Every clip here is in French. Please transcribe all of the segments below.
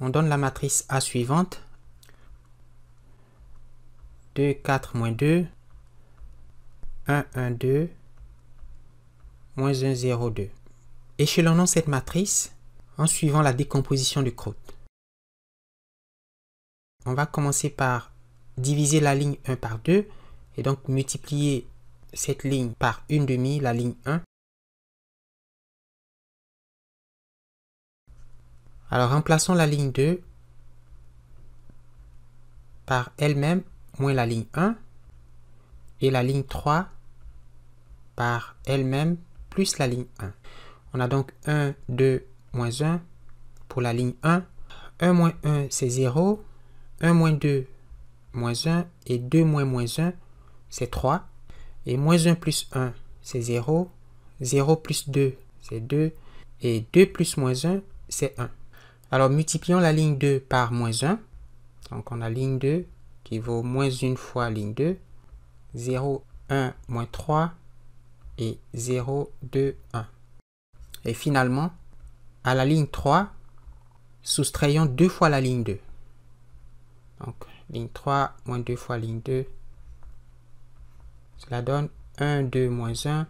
on donne la matrice A suivante. 2, 4, moins 2. 1, 1, 2. Moins 1, 0, 2. Échelonnons cette matrice en suivant la décomposition de Croûte. On va commencer par diviser la ligne 1 par 2 et donc multiplier cette ligne par une demi, la ligne 1, Alors remplaçons la ligne 2 par elle-même moins la ligne 1 et la ligne 3 par elle-même plus la ligne 1. On a donc 1, 2, moins 1 pour la ligne 1. 1 moins 1, c'est 0. 1 moins 2, moins 1. Et 2 moins moins 1, c'est 3. Et moins 1 plus 1, c'est 0. 0 plus 2, c'est 2. Et 2 plus moins 1, c'est 1. Alors, multiplions la ligne 2 par moins 1. Donc, on a ligne 2 qui vaut moins 1 fois ligne 2. 0, 1, moins 3 et 0, 2, 1. Et finalement, à la ligne 3, soustrayons 2 fois la ligne 2. Donc, ligne 3 moins 2 fois ligne 2. Cela donne 1, 2, moins 1,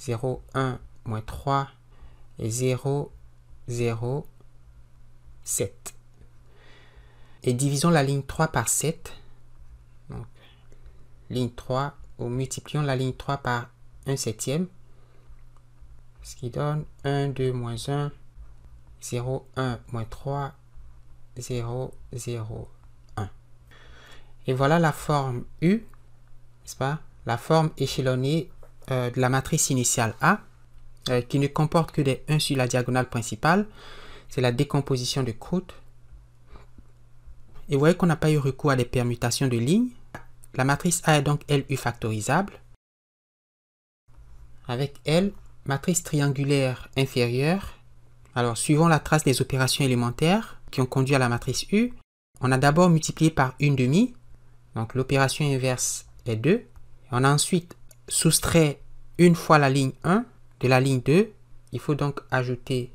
0, 1, moins 3 et 0, 0, 7. Et divisons la ligne 3 par 7. Donc, ligne 3, ou multiplions la ligne 3 par 1 septième. Ce qui donne 1, 2, moins 1, 0, 1, moins 3, 0, 0, 1. Et voilà la forme U, n'est-ce pas La forme échelonnée euh, de la matrice initiale A, euh, qui ne comporte que des 1 sur la diagonale principale c'est la décomposition de croûte. Et vous voyez qu'on n'a pas eu recours à des permutations de lignes. La matrice A est donc LU factorisable. Avec L, matrice triangulaire inférieure. Alors, suivant la trace des opérations élémentaires qui ont conduit à la matrice U, on a d'abord multiplié par une demi. Donc, l'opération inverse est 2. On a ensuite soustrait une fois la ligne 1 de la ligne 2. Il faut donc ajouter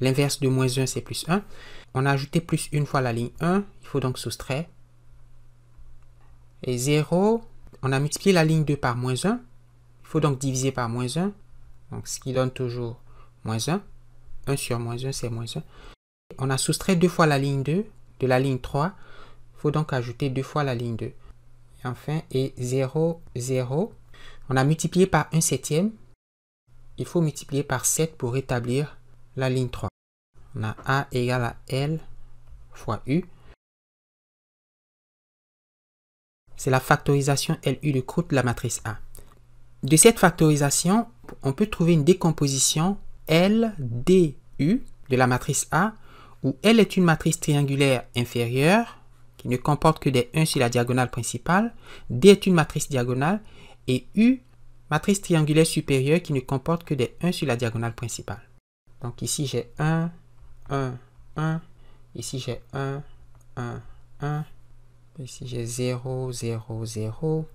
L'inverse de moins 1, c'est plus 1. On a ajouté plus une fois la ligne 1. Il faut donc soustraire. Et 0, on a multiplié la ligne 2 par moins 1. Il faut donc diviser par moins 1. Donc, ce qui donne toujours moins 1. 1 sur moins 1, c'est moins 1. On a soustrait deux fois la ligne 2 de la ligne 3. Il faut donc ajouter deux fois la ligne 2. Et enfin, et 0, 0. On a multiplié par 1 septième. Il faut multiplier par 7 pour rétablir la ligne 3. On A égale à L fois U. C'est la factorisation LU de Croûte de la matrice A. De cette factorisation, on peut trouver une décomposition LDU de la matrice A, où L est une matrice triangulaire inférieure qui ne comporte que des 1 sur la diagonale principale, D est une matrice diagonale, et U, matrice triangulaire supérieure qui ne comporte que des 1 sur la diagonale principale. Donc ici, j'ai 1, 1, 1. Ici, j'ai 1, 1, 1. Ici, j'ai 0, 0, 0.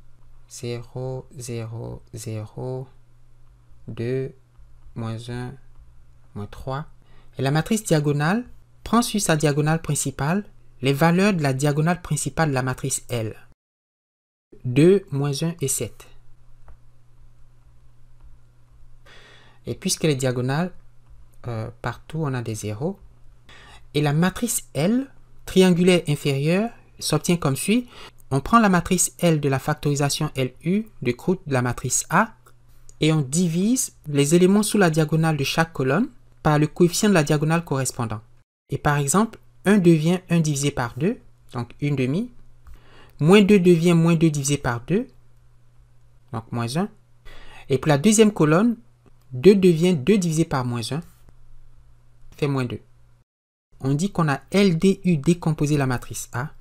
0, 0, 0. 2, moins 1, moins 3. Et la matrice diagonale prend sur sa diagonale principale les valeurs de la diagonale principale de la matrice L. 2, moins 1 et 7. Et puisqu'elle est diagonale, euh, partout on a des zéros. Et la matrice L, triangulaire inférieure, s'obtient comme suit. On prend la matrice L de la factorisation LU de croûte de la matrice A et on divise les éléments sous la diagonale de chaque colonne par le coefficient de la diagonale correspondant. Et par exemple, 1 devient 1 divisé par 2, donc 1 demi. Moins 2 devient moins 2 divisé par 2, donc moins 1. Et pour la deuxième colonne, 2 devient 2 divisé par moins 1, on dit qu'on a LDU décomposé la matrice A